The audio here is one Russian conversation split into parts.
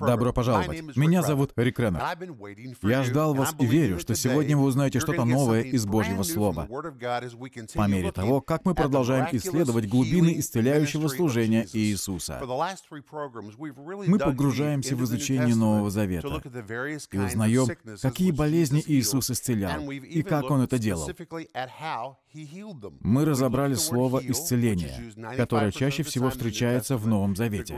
Добро пожаловать. Меня зовут Рик Реннер. Я ждал вас и верю, что сегодня вы узнаете что-то новое из Божьего Слова. По мере того, как мы продолжаем исследовать глубины исцеляющего служения Иисуса. Мы погружаемся в изучение Нового Завета и узнаем, какие болезни Иисус исцелял и как Он это делал. Мы разобрали слово «исцеление», которое чаще всего встречается в Новом Завете.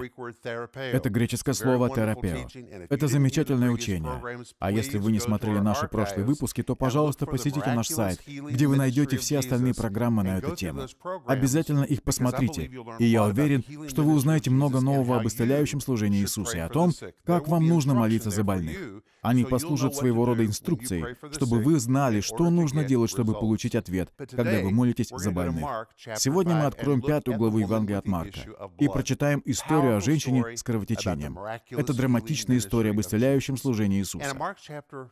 Это греческое слово слова «терапия». Это замечательное учение. А если вы не смотрели наши прошлые выпуски, то, пожалуйста, посетите наш сайт, где вы найдете все остальные программы на эту тему. Обязательно их посмотрите, и я уверен, что вы узнаете много нового об исцеляющем служении Иисуса и о том, как вам нужно молиться за больных. Они послужат своего рода инструкцией, чтобы вы знали, что нужно делать, чтобы получить ответ, когда вы молитесь за больных. Сегодня мы откроем пятую главу Евангелия от Марка и прочитаем историю о женщине с кровотечением. Это драматичная история об исцеляющем служении Иисуса.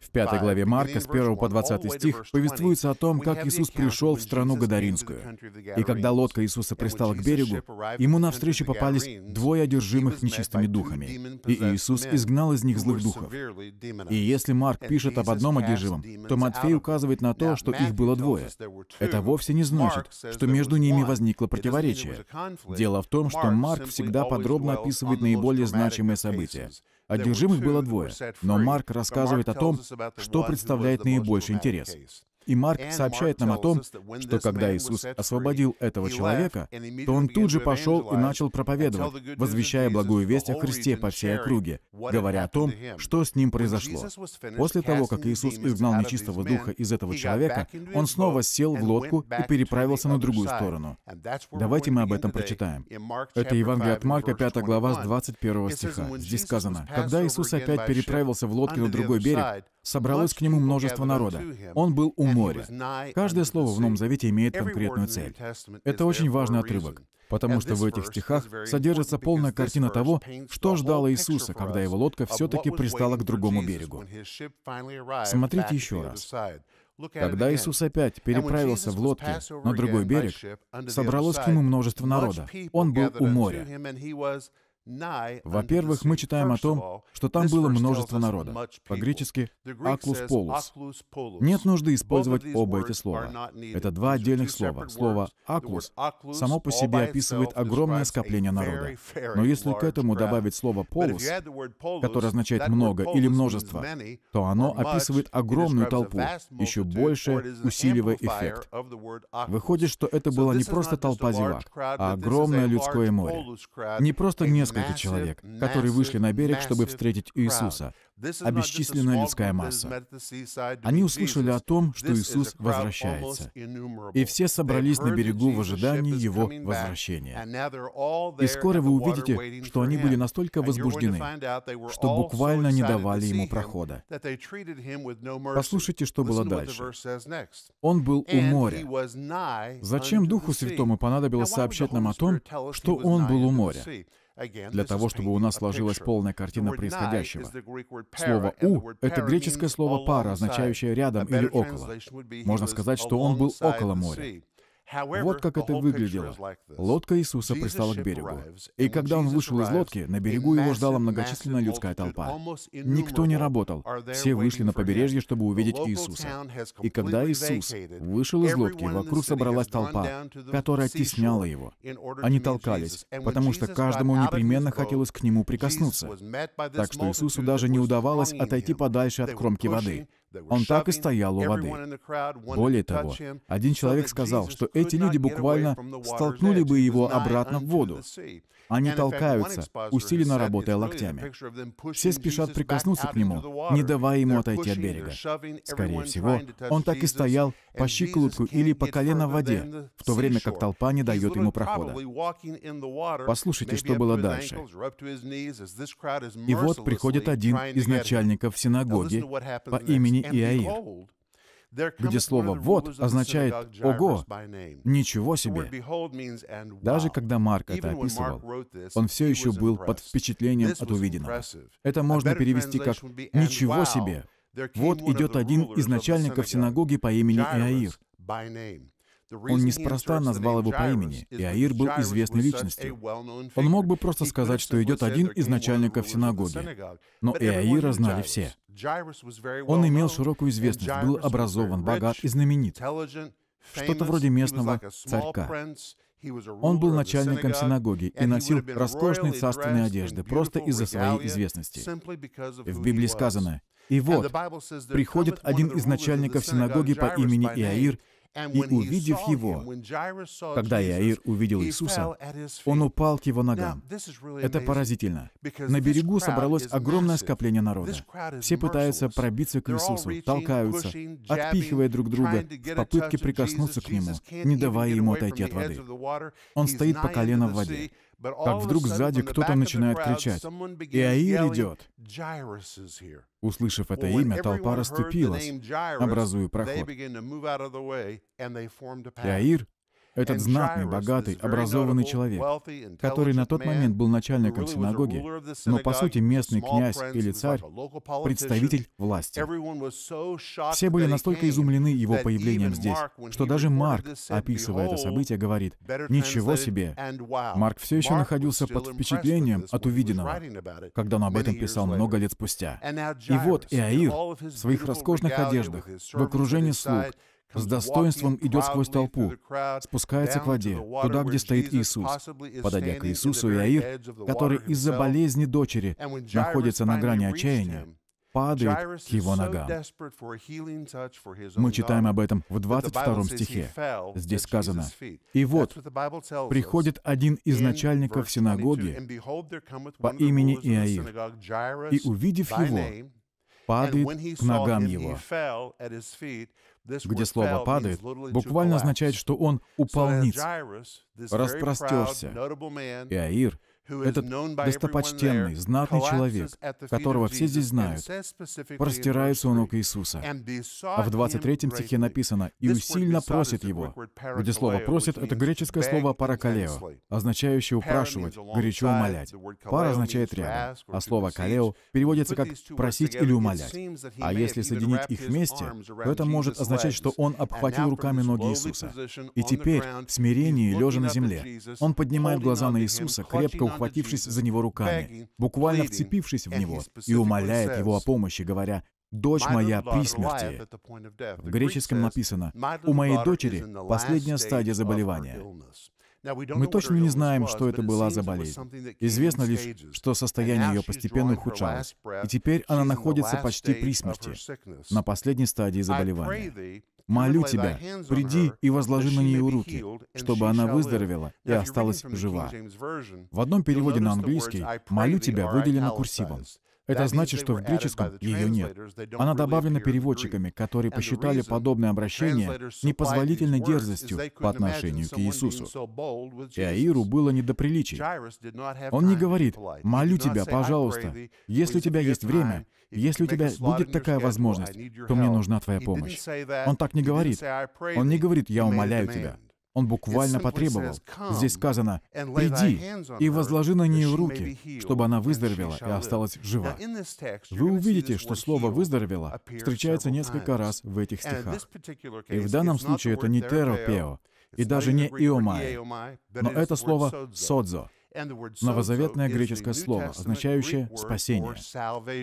В пятой главе Марка с 1 по 20 стих повествуется о том, как Иисус пришел в страну Гадаринскую. И когда лодка Иисуса пристала к берегу, ему навстречу попались двое одержимых нечистыми духами, и Иисус изгнал из них злых духов. И если Марк пишет об одном одержимом, то Матфей указывает на то, что их было двое. Это вовсе не значит, что между ними возникло противоречие. Дело в том, что Марк всегда подробно описывает наиболее значимые события события. Одержимых было двое, но Марк рассказывает о том, что представляет наибольший интерес. И Марк сообщает нам о том, что когда Иисус освободил этого человека, то он тут же пошел и начал проповедовать, возвещая благую весть о Христе по всей округе, говоря о том, что с ним произошло. После того, как Иисус изгнал нечистого духа из этого человека, он снова сел в лодку и переправился на другую сторону. Давайте мы об этом прочитаем. Это Евангелие от Марка, 5 глава, с 21 стиха. Здесь сказано, «Когда Иисус опять переправился в лодке на другой берег, Собралось к нему множество народа. Он был у моря. Каждое слово в Новом Завете имеет конкретную цель. Это очень важный отрывок, потому что в этих стихах содержится полная картина того, что ждало Иисуса, когда его лодка все-таки пристала к другому берегу. Смотрите еще раз. Когда Иисус опять переправился в лодке на другой берег, собралось к нему множество народа. Он был у моря. Во-первых, мы читаем о том, что там было множество народа, по-гречески «аклус полус». Нет нужды использовать оба эти слова. Это два отдельных слова. Слово «аклус» само по себе описывает огромное скопление народа. Но если к этому добавить слово «полус», которое означает «много» или «множество», то оно описывает огромную толпу, еще больше усиливая эффект. Выходит, что это была не просто толпа зевак, а огромное людское море. Не просто несколько тысяч человек, которые вышли на берег, чтобы встретить Иисуса, а бесчисленная людская масса. Они услышали о том, что Иисус возвращается, и все собрались на берегу в ожидании Его возвращения. И скоро вы увидите, что они были настолько возбуждены, что буквально не давали Ему прохода. Послушайте, что было дальше. Он был у моря. Зачем Духу Святому понадобилось сообщать нам о том, что Он был у моря? для того, чтобы у нас сложилась полная картина происходящего. Слово «у» — это греческое слово «пара», означающее «рядом» или «около». Можно сказать, что он был около моря. Вот как это выглядело. Лодка Иисуса пристала к берегу. И когда он вышел из лодки, на берегу его ждала многочисленная людская толпа. Никто не работал. Все вышли на побережье, чтобы увидеть Иисуса. И когда Иисус вышел из лодки, вокруг собралась толпа, которая тесняла его. Они толкались, потому что каждому непременно хотелось к нему прикоснуться. Так что Иисусу даже не удавалось отойти подальше от кромки воды. Он так и стоял у воды. Более того, один человек сказал, что эти люди буквально столкнули бы его обратно в воду. Они толкаются, усиленно работая локтями. Все спешат прикоснуться к нему, не давая ему отойти от берега. Скорее всего, он так и стоял по щиколотку или по колено в воде, в то время как толпа не дает ему прохода. Послушайте, что было дальше. И вот приходит один из начальников синагоги по имени Иаир, где слово «вот» означает «ого», «ничего себе». Даже когда Марк это описывал, он все еще был под впечатлением от увиденного. Это можно перевести как «ничего себе». Вот идет один из начальников синагоги по имени Иаир. Он неспроста назвал его по имени, и Аир был известной личностью. Он мог бы просто сказать, что идет один из начальников синагоги, но Иаира знали все. Он имел широкую известность, был образован, богат и знаменит. Что-то вроде местного царька. Он был начальником синагоги и носил роскошные царственные одежды просто из-за своей известности. В Библии сказано, «И вот, приходит один из начальников синагоги по имени Иаир и увидев его, когда Иаир увидел Иисуса, он упал к его ногам. Это поразительно. На берегу собралось огромное скопление народа. Все пытаются пробиться к Иисусу, толкаются, отпихивая друг друга в попытке прикоснуться к Нему, не давая Ему отойти от воды. Он стоит по колено в воде как вдруг сзади кто-то начинает кричать и Аир идет!». Услышав это имя, толпа расступилась, образуя проход. Аир? Этот знатный, богатый, образованный человек, который на тот момент был начальником синагоги, но по сути местный князь или царь, представитель власти. Все были настолько изумлены его появлением здесь, что даже Марк, описывая это событие, говорит, «Ничего себе!» Марк все еще находился под впечатлением от увиденного, когда он об этом писал много лет спустя. И вот Иаир в своих роскошных одеждах, в окружении слуг, с достоинством идет сквозь толпу, спускается к воде, туда, где стоит Иисус. Подойдя к Иисусу, Иаир, который из-за болезни дочери находится на грани отчаяния, падает к его ногам. Мы читаем об этом в 22 стихе. Здесь сказано, «И вот приходит один из начальников синагоги по имени Иаир, и, увидев его, падает к ногам его где слово «падает», буквально означает, что он упал распростерся. И Аир, этот достопочтенный, знатный человек, которого все здесь знают, простирается у ног Иисуса. А в 23 стихе написано «И усильно просит его». Где слово «просит» — это греческое слово «паракалео», означающее «упрашивать», «горячо умолять». «Пара» означает «рядом», а слово «калео» переводится как «просить» или «умолять». А если соединить их вместе, то это может означать, что он обхватил руками ноги Иисуса. И теперь, в смирении, лежа на земле, он поднимает глаза на Иисуса, крепко ухватившись за него руками, буквально вцепившись в него и умоляет его о помощи, говоря «Дочь моя при смерти». В греческом написано «У моей дочери последняя стадия заболевания». Мы точно не знаем, что это была за болезнь. Известно лишь, что состояние ее постепенно ухудшалось, и теперь она находится почти при смерти, на последней стадии заболевания. Молю тебя, приди и возложи на нее руки, чтобы она выздоровела и осталась жива». В одном переводе на английский «молю тебя» выделено курсивом. Это значит, что в греческом ее нет. Она добавлена переводчиками, которые посчитали подобное обращение непозволительной дерзостью по отношению к Иисусу. и Аиру было не до приличий. Он не говорит «молю тебя, пожалуйста, если у тебя есть время, если у тебя будет такая возможность, то мне нужна твоя помощь. Он так не говорит. Он не говорит, я умоляю тебя. Он буквально потребовал. Здесь сказано, «Приди и возложи на нее руки, чтобы она выздоровела и осталась жива». Вы увидите, что слово «выздоровела» встречается несколько раз в этих стихах. И в данном случае это не «теропео», и даже не «иомай», но это слово «содзо», Новозаветное греческое слово, означающее «спасение».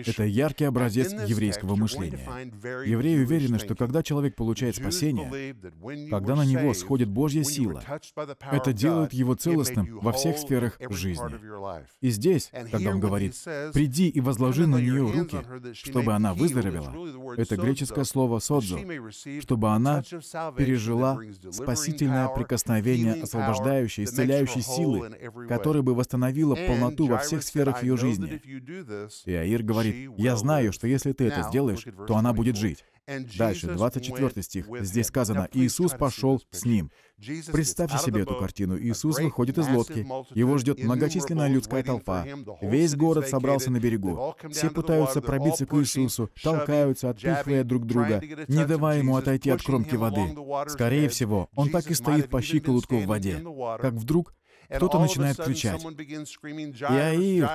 Это яркий образец еврейского мышления. Евреи уверены, что когда человек получает спасение, когда на него сходит Божья сила, это делает его целостным во всех сферах жизни. И здесь, когда он говорит «приди и возложи на нее руки, чтобы она выздоровела», это греческое слово «содзу», чтобы она пережила спасительное прикосновение освобождающей, исцеляющей силы, которое которое бы восстановило полноту во всех сферах ее жизни. И Аир говорит, «Я знаю, что если ты это сделаешь, то она будет жить». Дальше, 24 стих. Здесь сказано, «Иисус пошел с ним». Представьте себе эту картину. Иисус выходит из лодки. Его ждет многочисленная людская толпа. Весь город собрался на берегу. Все пытаются пробиться к Иисусу, толкаются, отпихивая друг друга, не давая ему отойти от кромки воды. Скорее всего, он так и стоит по щиколотку в воде. Как вдруг кто-то начинает кричать. «Яир!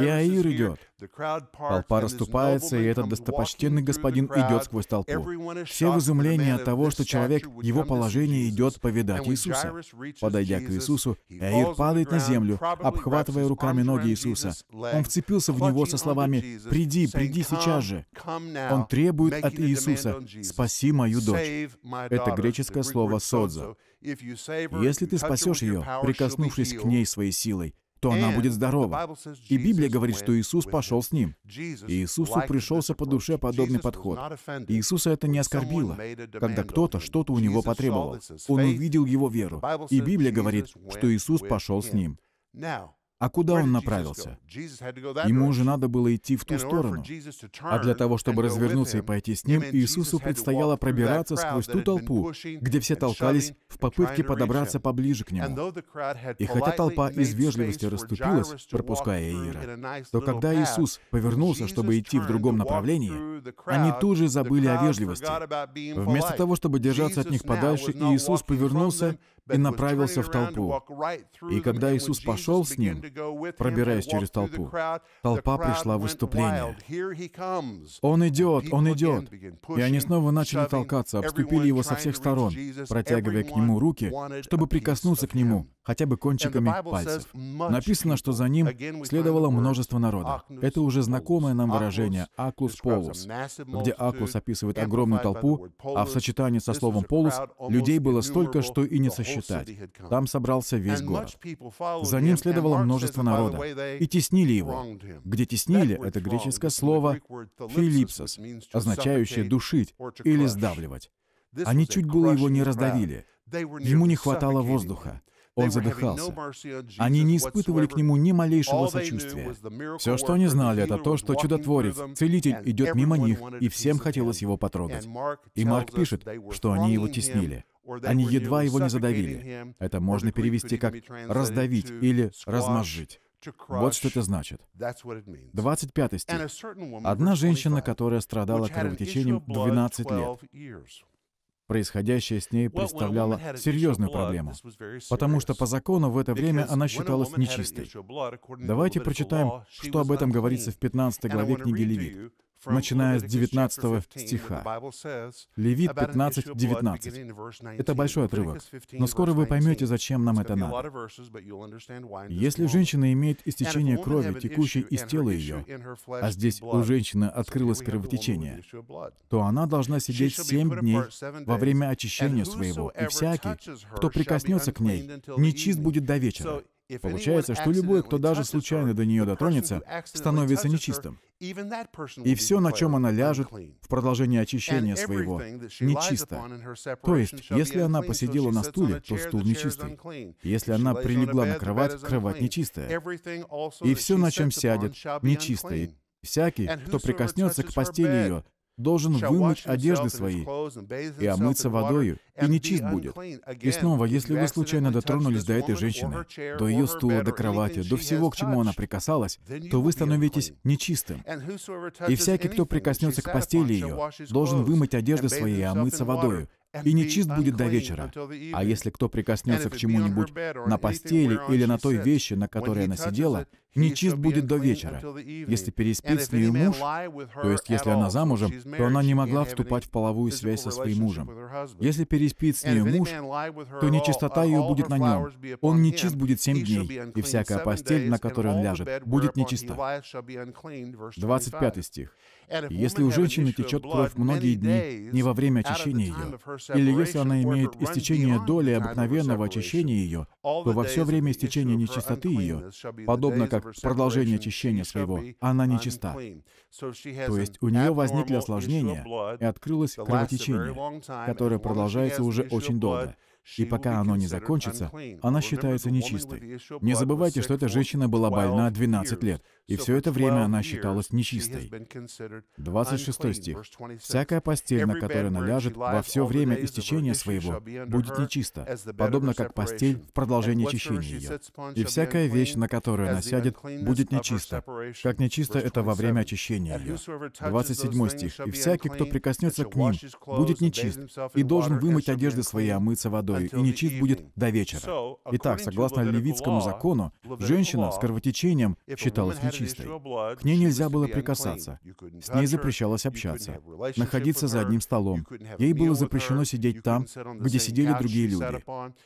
Яир идет!» Толпа расступается, и этот достопочтенный господин идет сквозь толпу. Все в изумлении от того, что человек, его положение идет повидать Иисуса. Подойдя к Иисусу, Яир падает на землю, обхватывая руками ноги Иисуса. Он вцепился в него со словами «Приди, приди сейчас же». Он требует от Иисуса «Спаси мою дочь». Это греческое слово «содзо», если ты спасешь ее, прикоснувшись к ней своей силой, то она будет здорова. И Библия говорит, что Иисус пошел с ним. Иисусу пришелся по душе подобный подход. Иисуса это не оскорбило, когда кто-то что-то у него потребовал. Он увидел его веру. И Библия говорит, что Иисус пошел с ним. А куда он направился? Ему уже надо было идти в ту сторону. А для того, чтобы развернуться и пойти с ним, Иисусу предстояло пробираться сквозь ту толпу, где все толкались в попытке подобраться поближе к нему. И хотя толпа из вежливости расступилась, пропуская Ира, то когда Иисус повернулся, чтобы идти в другом направлении, они тут же забыли о вежливости. Вместо того, чтобы держаться от них подальше, Иисус повернулся и направился в толпу. И когда Иисус пошел с ним, пробираясь через толпу, толпа пришла в выступление. «Он идет! Он идет!» И они снова начали толкаться, обступили его со всех сторон, протягивая к нему руки, чтобы прикоснуться к нему, хотя бы кончиками пальцев. Написано, что за ним следовало множество народа. Это уже знакомое нам выражение «аклус полус», где «аклус» описывает огромную толпу, а в сочетании со словом «полус» людей было столько, что и не сосчитать считать. Там собрался весь город. За ним следовало множество народа, и теснили его. Где теснили — это греческое слово «филипсос», означающее «душить» или «сдавливать». Они чуть было его не раздавили. Ему не хватало воздуха. Он задыхался. Они не испытывали к нему ни малейшего сочувствия. Все, что они знали, это то, что чудотворец, целитель идет мимо них, и всем хотелось его потрогать. И Марк пишет, что они его теснили. Они едва его не задавили. Это можно перевести как «раздавить» или «размозжить». Вот что это значит. 25 стих. Одна женщина, которая страдала кровотечением 12 лет. Происходящее с ней представляло серьезную проблему, потому что по закону в это время она считалась нечистой. Давайте прочитаем, что об этом говорится в 15 главе книги Левит начиная с 19 стиха. Левит 15, 19. Это большой отрывок, но скоро вы поймете, зачем нам это надо. Если женщина имеет истечение крови, текущей из тела ее, а здесь у женщины открылось кровотечение, то она должна сидеть семь дней во время очищения своего, и всякий, кто прикоснется к ней, нечист будет до вечера. Получается, что любой, кто даже случайно до нее дотронется, становится нечистым. И все, на чем она ляжет, в продолжение очищения своего, нечисто. То есть, если она посидела на стуле, то стул нечистый. Если она прилегла на кровать, кровать нечистая. И все, на чем сядет, нечистое. Всякий, кто прикоснется к постели ее, должен вымыть одежды свои и омыться водою, и нечист будет. И снова, если вы случайно дотронулись до этой женщины, до ее стула, до кровати, до всего, к чему она прикасалась, то вы становитесь нечистым. И всякий, кто прикоснется к постели ее, должен вымыть одежды свои и омыться водою, и нечист будет до вечера. А если кто прикоснется к чему-нибудь на постели или на той вещи, на которой она сидела, нечист будет до вечера. Если переспит с ней муж, то есть если она замужем, то она не могла вступать в половую связь со своим мужем. Если переспит с ней муж, то нечистота ее будет на нем. Он нечист будет семь дней, и всякая постель, на которой он ляжет, будет нечиста. 25 стих. Если у женщины течет кровь многие дни, не во время очищения ее, или если она имеет истечение доли обыкновенного очищения ее, то во все время истечения нечистоты ее, подобно как продолжение очищения своего, она нечиста. То есть у нее возникли осложнения и открылось кровотечение, которое продолжается уже очень долго. И пока оно не закончится, она считается нечистой. Не забывайте, что эта женщина была больна 12 лет. И все это время она считалась нечистой. 26 стих. «Всякая постель, на которую она ляжет, во все время истечения своего будет нечиста, подобно как постель в продолжении очищения ее. И всякая вещь, на которую она сядет, будет нечиста, как нечисто это во время очищения ее». 27 стих. «И всякий, кто прикоснется к ним, будет нечист, и должен вымыть одежды свои, омыться а водой, и нечист будет до вечера». Итак, согласно левитскому закону, женщина с кровотечением считалась нечистой чистой. К ней нельзя было прикасаться. С ней запрещалось общаться, находиться за одним столом. Ей было запрещено сидеть там, где сидели другие люди.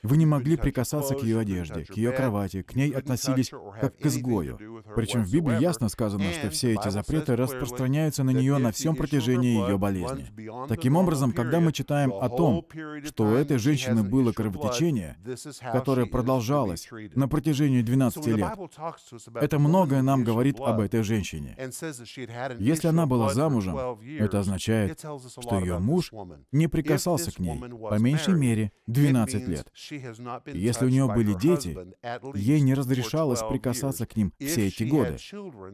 Вы не могли прикасаться к ее одежде, к ее кровати, к ней относились как к изгою. Причем в Библии ясно сказано, что все эти запреты распространяются на нее на всем протяжении ее болезни. Таким образом, когда мы читаем о том, что у этой женщины было кровотечение, которое продолжалось на протяжении 12 лет, это многое нам говорит говорит об этой женщине. Если она была замужем, это означает, что ее муж не прикасался к ней, по меньшей мере, 12 лет. Если у нее были дети, ей не разрешалось прикасаться к ним все эти годы.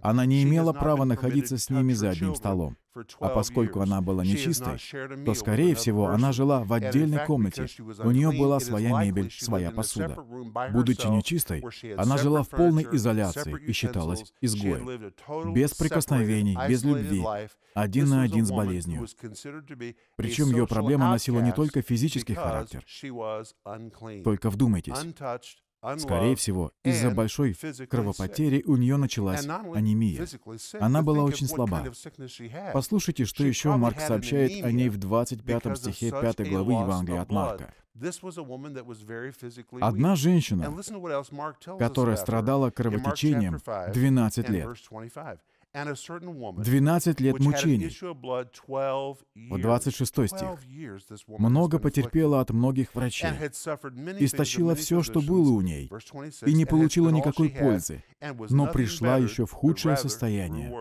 Она не имела права находиться с ними за одним столом. А поскольку она была нечистой, то, скорее всего, она жила в отдельной комнате. У нее была своя мебель, своя посуда. Будучи нечистой, она жила в полной изоляции и считалась изгоем. Без прикосновений, без любви, один на один с болезнью. Причем ее проблема носила не только физический характер. Только вдумайтесь. Скорее всего, из-за большой кровопотери у нее началась анемия. Она была очень слаба. Послушайте, что еще Марк сообщает о ней в 25 стихе 5 главы Евангелия от Марка. Одна женщина, которая страдала кровотечением 12 лет. 12 лет мучений. Вот 26 стих. Много потерпела от многих врачей, истощила все, что было у ней, и не получила никакой пользы, но пришла еще в худшее состояние.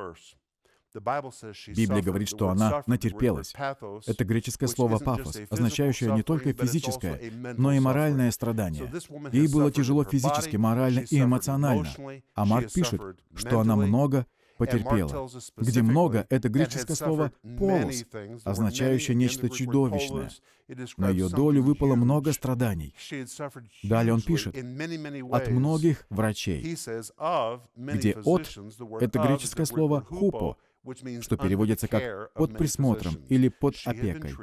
Библия говорит, что она натерпелась. Это греческое слово «пафос», означающее не только физическое, но и моральное страдание. Ей было тяжело физически, морально и эмоционально. А Марк пишет, что она много потерпела, где много — это греческое слово «полос», означающее нечто чудовищное. На ее долю выпало много страданий. Далее он пишет «от многих врачей», где «от» — это греческое слово «хупо», что переводится как «под присмотром» или «под опекой»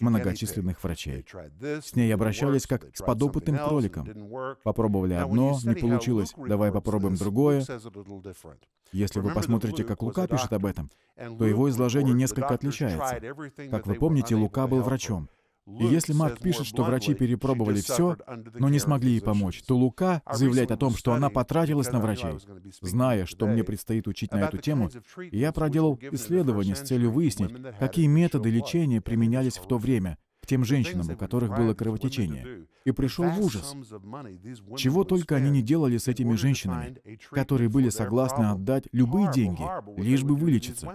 многочисленных врачей. С ней обращались как с подопытным кроликом. Попробовали одно, не получилось, давай попробуем другое. Если вы посмотрите, как Лука пишет об этом, то его изложение несколько отличается. Как вы помните, Лука был врачом. И если Марк пишет, что врачи перепробовали все, но не смогли ей помочь, то Лука заявляет о том, что она потратилась на врачей. Зная, что мне предстоит учить на эту тему, я проделал исследование с целью выяснить, какие методы лечения применялись в то время к тем женщинам, у которых было кровотечение, и пришел в ужас. Чего только они не делали с этими женщинами, которые были согласны отдать любые деньги, лишь бы вылечиться.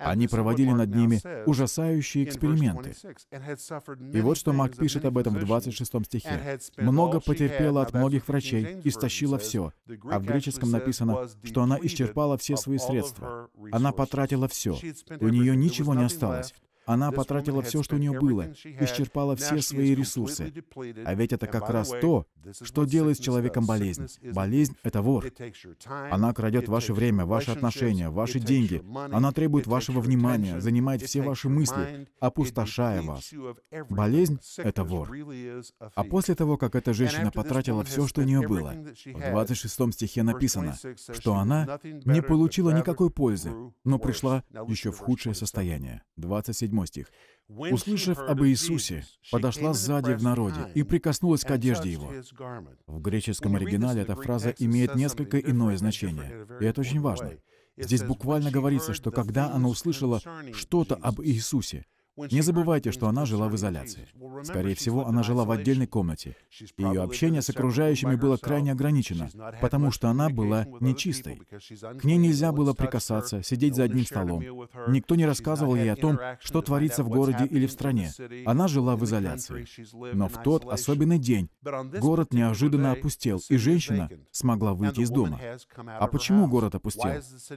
Они проводили над ними ужасающие эксперименты. И вот что Мак пишет об этом в 26 стихе. «Много потерпела от многих врачей, истощила все». А в греческом написано, что она исчерпала все свои средства. Она потратила все. У нее ничего не осталось. Она потратила все, что у нее было, исчерпала все свои ресурсы. А ведь это как раз то, что делает с человеком болезнь. Болезнь — это вор. Она крадет ваше время, ваши отношения, ваши деньги. Она требует вашего внимания, занимает все ваши мысли, опустошая вас. Болезнь — это вор. А после того, как эта женщина потратила все, что у нее было, в 26 стихе написано, что она не получила никакой пользы, но пришла еще в худшее состояние. 27 7 стих. «Услышав об Иисусе, подошла сзади в народе и прикоснулась к одежде Его». В греческом оригинале эта фраза имеет несколько иное значение, и это очень важно. Здесь буквально говорится, что когда она услышала что-то об Иисусе, не забывайте, что она жила в изоляции. Скорее всего, она жила в отдельной комнате. ее общение с окружающими было крайне ограничено, потому что она была нечистой. К ней нельзя было прикасаться, сидеть за одним столом. Никто не рассказывал ей о том, что творится в городе или в стране. Она жила в изоляции. Но в тот особенный день город неожиданно опустел, и женщина смогла выйти из дома. А почему город опустел?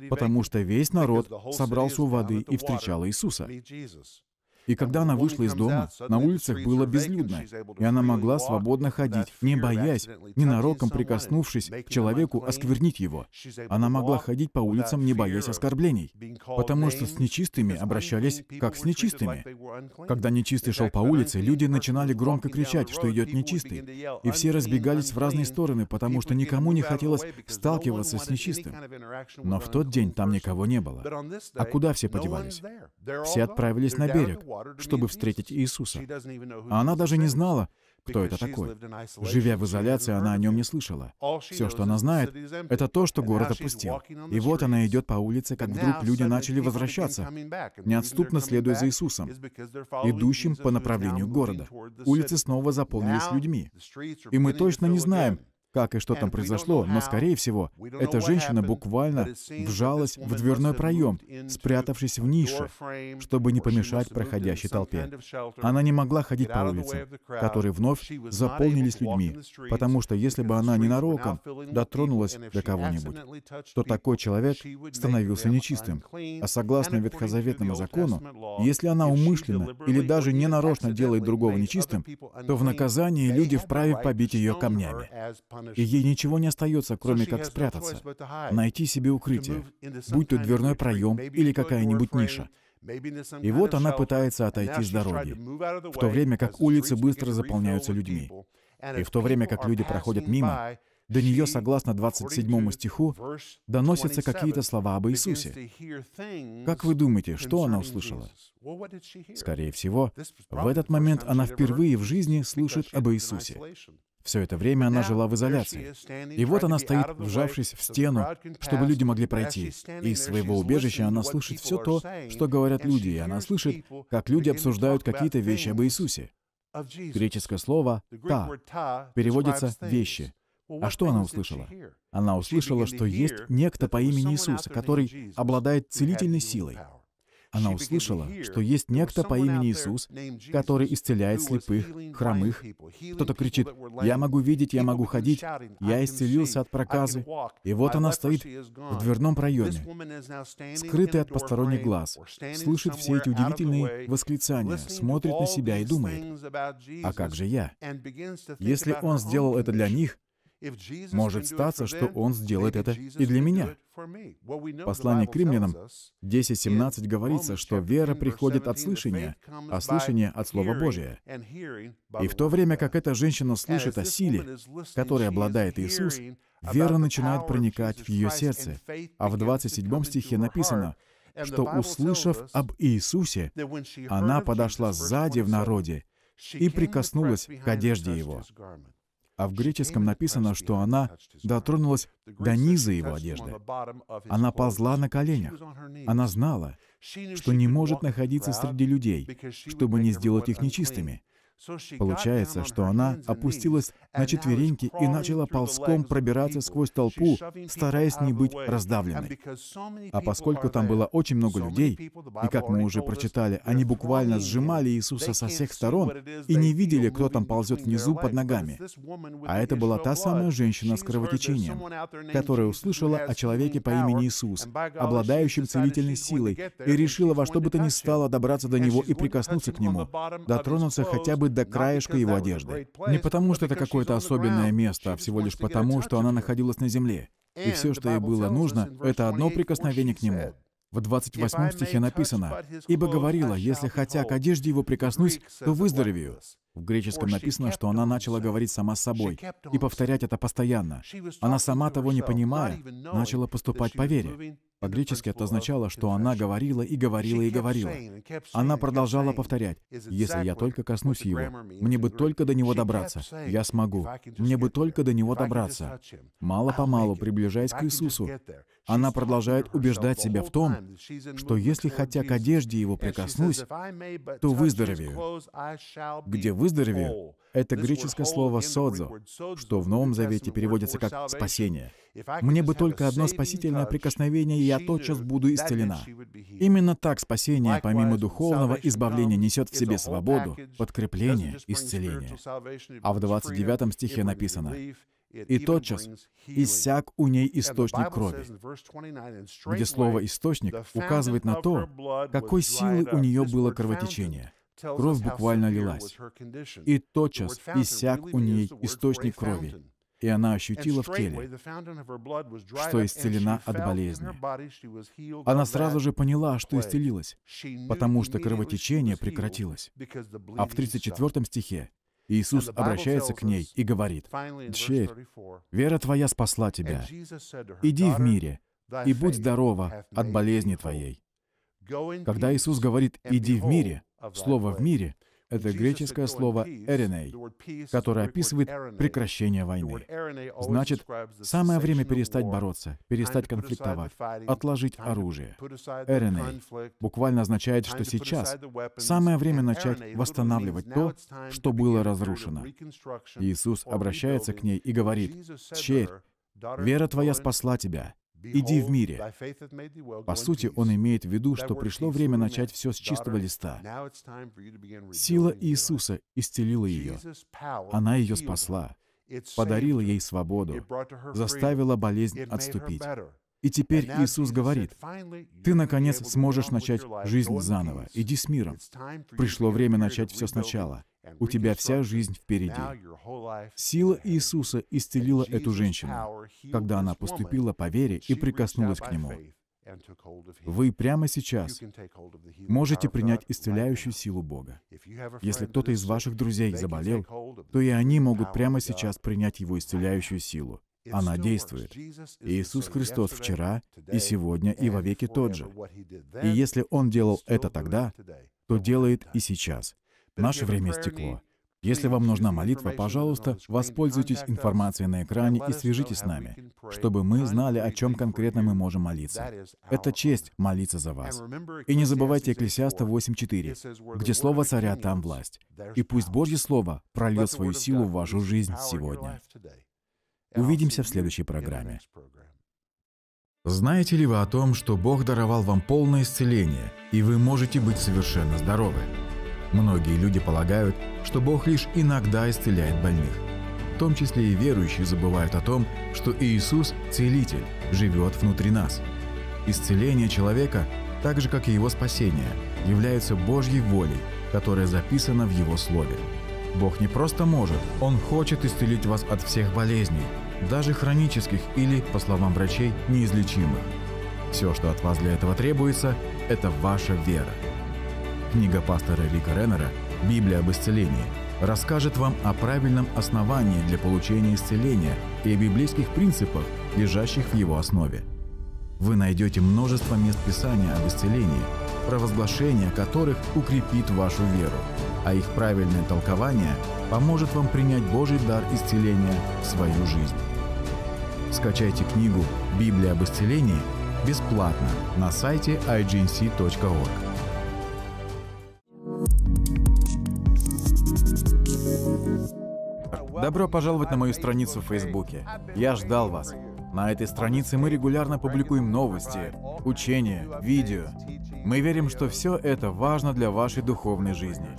Потому что весь народ собрался у воды и встречал Иисуса. И когда она вышла из дома, на улицах было безлюдно, и она могла свободно ходить, не боясь, ненароком прикоснувшись к человеку, осквернить его. Она могла ходить по улицам, не боясь оскорблений, потому что с нечистыми обращались как с нечистыми. Когда нечистый шел по улице, люди начинали громко кричать, что идет нечистый, и все разбегались в разные стороны, потому что никому не хотелось сталкиваться с нечистым. Но в тот день там никого не было. А куда все подевались? Все отправились на берег, чтобы встретить Иисуса. Она даже не знала, кто это такой. Живя в изоляции, она о нем не слышала. Все, что она знает, это то, что город опустил. И вот она идет по улице, как вдруг люди начали возвращаться, неотступно следуя за Иисусом, идущим по направлению города. Улицы снова заполнились людьми. И мы точно не знаем, как и что там произошло, но, скорее всего, эта женщина буквально вжалась в дверной проем, спрятавшись в нише, чтобы не помешать проходящей толпе. Она не могла ходить по улице, которые вновь заполнились людьми, потому что если бы она ненароком дотронулась до кого-нибудь, то такой человек становился нечистым. А согласно ветхозаветному закону, если она умышленно или даже ненарочно делает другого нечистым, то в наказании люди вправе побить ее камнями и ей ничего не остается, кроме как спрятаться, найти себе укрытие, будь то дверной проем или какая-нибудь ниша. И вот она пытается отойти с дороги, в то время как улицы быстро заполняются людьми. И в то время как люди проходят мимо, до нее, согласно 27 стиху, доносятся какие-то слова об Иисусе. Как вы думаете, что она услышала? Скорее всего, в этот момент она впервые в жизни слышит об Иисусе. Все это время она жила в изоляции. И вот она стоит, вжавшись в стену, чтобы люди могли пройти. И из своего убежища она слышит все то, что говорят люди, и она слышит, как люди обсуждают какие-то вещи об Иисусе. Греческое слово «та» переводится «вещи». А что она услышала? Она услышала, что есть некто по имени Иисус, который обладает целительной силой она услышала, что есть некто по имени Иисус, который исцеляет слепых, хромых. Кто-то кричит, «Я могу видеть, я могу ходить, я исцелился от проказы». И вот она стоит в дверном проеме, скрытый от посторонних глаз, слышит все эти удивительные восклицания, смотрит на себя и думает, «А как же я?» Если он сделал это для них, может статься, что Он сделает это и для меня. Послание к римлянам 10.17 говорится, что вера приходит от слышания, а слышание от Слова Божия. И в то время, как эта женщина слышит о силе, которой обладает Иисус, вера начинает проникать в ее сердце. А в 27 стихе написано, что, услышав об Иисусе, она подошла сзади в народе и прикоснулась к одежде Его а в греческом написано, что она дотронулась до низа его одежды. Она ползла на коленях. Она знала, что не может находиться среди людей, чтобы не сделать их нечистыми, Получается, что она опустилась на четвереньки и начала ползком пробираться сквозь толпу, стараясь не быть раздавленной. А поскольку там было очень много людей, и как мы уже прочитали, они буквально сжимали Иисуса со всех сторон и не видели, кто там ползет внизу под ногами. А это была та самая женщина с кровотечением, которая услышала о человеке по имени Иисус, обладающем целительной силой, и решила во что бы то ни стало добраться до него и прикоснуться к нему, дотронуться хотя бы до краешка его одежды. Не потому, что это какое-то особенное место, а всего лишь потому, что она находилась на земле. И все, что ей было нужно, это одно прикосновение к нему. В 28 стихе написано, «Ибо говорила, если хотя к одежде его прикоснусь, то выздоровею». В греческом написано, что она начала говорить сама с собой и повторять это постоянно. Она сама того не понимая, начала поступать по вере. По-гречески это означало, что она говорила и говорила и говорила. Она продолжала повторять, «Если я только коснусь его, мне бы только до него добраться, я смогу, мне бы только до него добраться». Мало-помалу, приближаясь к Иисусу, она продолжает убеждать себя в том, что если хотя к одежде его прикоснусь, то выздоровею. Где выздоровею — это греческое слово «содзо», что в Новом Завете переводится как «спасение». Мне бы только одно спасительное прикосновение, и я тотчас буду исцелена. Именно так спасение, помимо духовного избавления, несет в себе свободу, подкрепление, исцеление. А в 29 стихе написано и тотчас иссяк у ней источник крови, где слово «источник» указывает на то, какой силы у нее было кровотечение. Кровь буквально лилась. И тотчас иссяк у ней источник крови, и она ощутила в теле, что исцелена от болезни. Она сразу же поняла, что исцелилась, потому что кровотечение прекратилось. А в 34 стихе Иисус обращается к ней и говорит, «Дщерь, вера твоя спасла тебя. Иди в мире и будь здорова от болезни твоей». Когда Иисус говорит «иди в мире», слово «в мире» — это греческое слово "эреней", которое описывает прекращение войны. Значит, самое время перестать бороться, перестать конфликтовать, отложить оружие. "Эреней" буквально означает, что сейчас самое время начать восстанавливать то, что было разрушено. Иисус обращается к ней и говорит, «Черь, вера твоя спасла тебя, «Иди в мире». По сути, он имеет в виду, что пришло время начать все с чистого листа. Сила Иисуса исцелила ее. Она ее спасла, подарила ей свободу, заставила болезнь отступить. И теперь Иисус говорит, «Ты, наконец, сможешь начать жизнь заново. Иди с миром. Пришло время начать все сначала. У тебя вся жизнь впереди». Сила Иисуса исцелила эту женщину, когда она поступила по вере и прикоснулась к Нему. Вы прямо сейчас можете принять исцеляющую силу Бога. Если кто-то из ваших друзей заболел, то и они могут прямо сейчас принять его исцеляющую силу. Она действует. Иисус Христос вчера и сегодня и во веки тот же. И если Он делал это тогда, то делает и сейчас. Наше время стекло. Если вам нужна молитва, пожалуйста, воспользуйтесь информацией на экране и свяжитесь с нами, чтобы мы знали, о чем конкретно мы можем молиться. Это честь молиться за вас. И не забывайте Экклесиаста 8.4, где слово царя, там власть. И пусть Божье Слово прольет свою силу в вашу жизнь сегодня. Увидимся в следующей программе. Знаете ли вы о том, что Бог даровал вам полное исцеление, и вы можете быть совершенно здоровы? Многие люди полагают, что Бог лишь иногда исцеляет больных. В том числе и верующие забывают о том, что Иисус – целитель, живет внутри нас. Исцеление человека, так же как и его спасение, является Божьей волей, которая записана в Его Слове. Бог не просто может, Он хочет исцелить вас от всех болезней – даже хронических или, по словам врачей, неизлечимых. Все, что от вас для этого требуется, это ваша вера. Книга пастора Рика Реннера «Библия об исцелении» расскажет вам о правильном основании для получения исцеления и о библейских принципах, лежащих в его основе. Вы найдете множество мест Писания об исцелении, провозглашение которых укрепит вашу веру, а их правильное толкование поможет вам принять Божий дар исцеления в свою жизнь. Скачайте книгу «Библия об исцелении» бесплатно на сайте ignc.org. Добро пожаловать на мою страницу в Фейсбуке. Я ждал вас. На этой странице мы регулярно публикуем новости, учения, видео. Мы верим, что все это важно для вашей духовной жизни.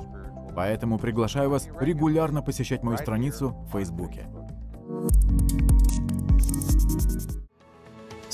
Поэтому приглашаю вас регулярно посещать мою страницу в Фейсбуке.